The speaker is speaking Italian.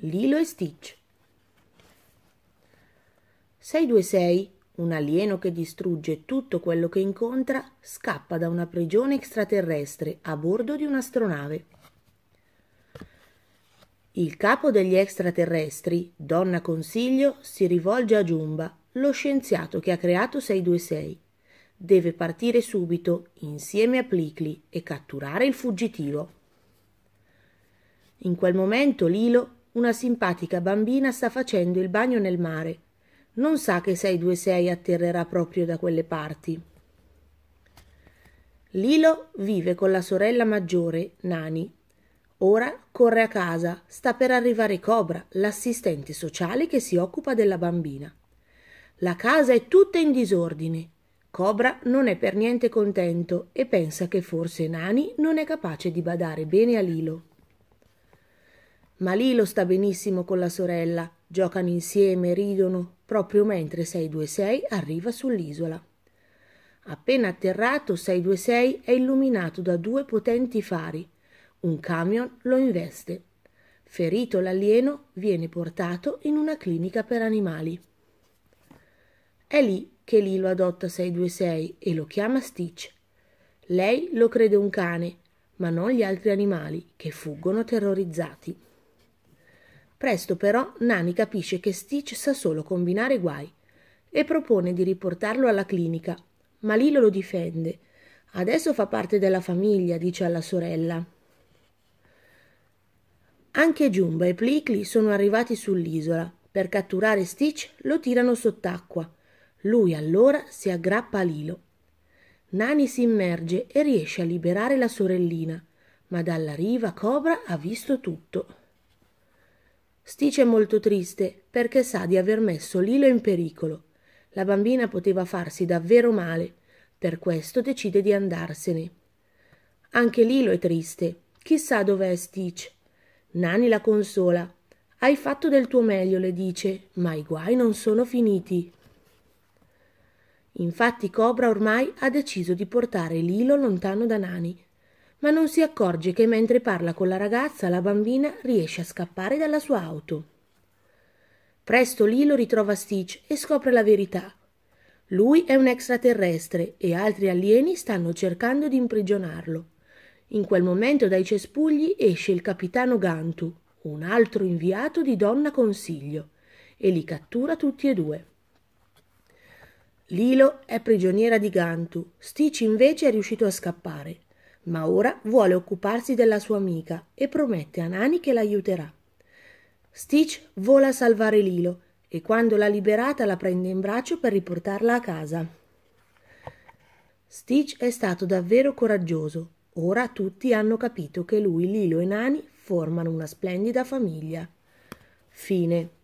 Lilo e Stitch. 626, un alieno che distrugge tutto quello che incontra, scappa da una prigione extraterrestre a bordo di un'astronave. Il capo degli extraterrestri, Donna Consiglio, si rivolge a Giumba, lo scienziato che ha creato 626. Deve partire subito, insieme a Plicli, e catturare il fuggitivo. In quel momento Lilo una simpatica bambina sta facendo il bagno nel mare. Non sa che 626 atterrerà proprio da quelle parti. Lilo vive con la sorella maggiore, Nani. Ora corre a casa, sta per arrivare Cobra, l'assistente sociale che si occupa della bambina. La casa è tutta in disordine. Cobra non è per niente contento e pensa che forse Nani non è capace di badare bene a Lilo. Ma Lilo sta benissimo con la sorella, giocano insieme, ridono, proprio mentre 626 arriva sull'isola. Appena atterrato, 626 è illuminato da due potenti fari. Un camion lo investe. Ferito l'alieno, viene portato in una clinica per animali. È lì che Lilo adotta 626 e lo chiama Stitch. Lei lo crede un cane, ma non gli altri animali, che fuggono terrorizzati. Presto però Nani capisce che Stitch sa solo combinare guai e propone di riportarlo alla clinica, ma Lilo lo difende. Adesso fa parte della famiglia, dice alla sorella. Anche Giumba e Plicli sono arrivati sull'isola. Per catturare Stitch lo tirano sott'acqua. Lui allora si aggrappa a Lilo. Nani si immerge e riesce a liberare la sorellina, ma dalla riva Cobra ha visto tutto. Stitch è molto triste perché sa di aver messo Lilo in pericolo. La bambina poteva farsi davvero male, per questo decide di andarsene. Anche Lilo è triste. Chissà dov'è Stitch. Nani la consola. Hai fatto del tuo meglio, le dice, ma i guai non sono finiti. Infatti Cobra ormai ha deciso di portare Lilo lontano da Nani ma non si accorge che mentre parla con la ragazza la bambina riesce a scappare dalla sua auto. Presto Lilo ritrova Stitch e scopre la verità. Lui è un extraterrestre e altri alieni stanno cercando di imprigionarlo. In quel momento dai cespugli esce il capitano Gantu, un altro inviato di Donna Consiglio, e li cattura tutti e due. Lilo è prigioniera di Gantu, Stitch invece è riuscito a scappare ma ora vuole occuparsi della sua amica e promette a Nani che l'aiuterà. Stitch vola a salvare Lilo e quando l'ha liberata la prende in braccio per riportarla a casa. Stitch è stato davvero coraggioso. Ora tutti hanno capito che lui, Lilo e Nani formano una splendida famiglia. Fine.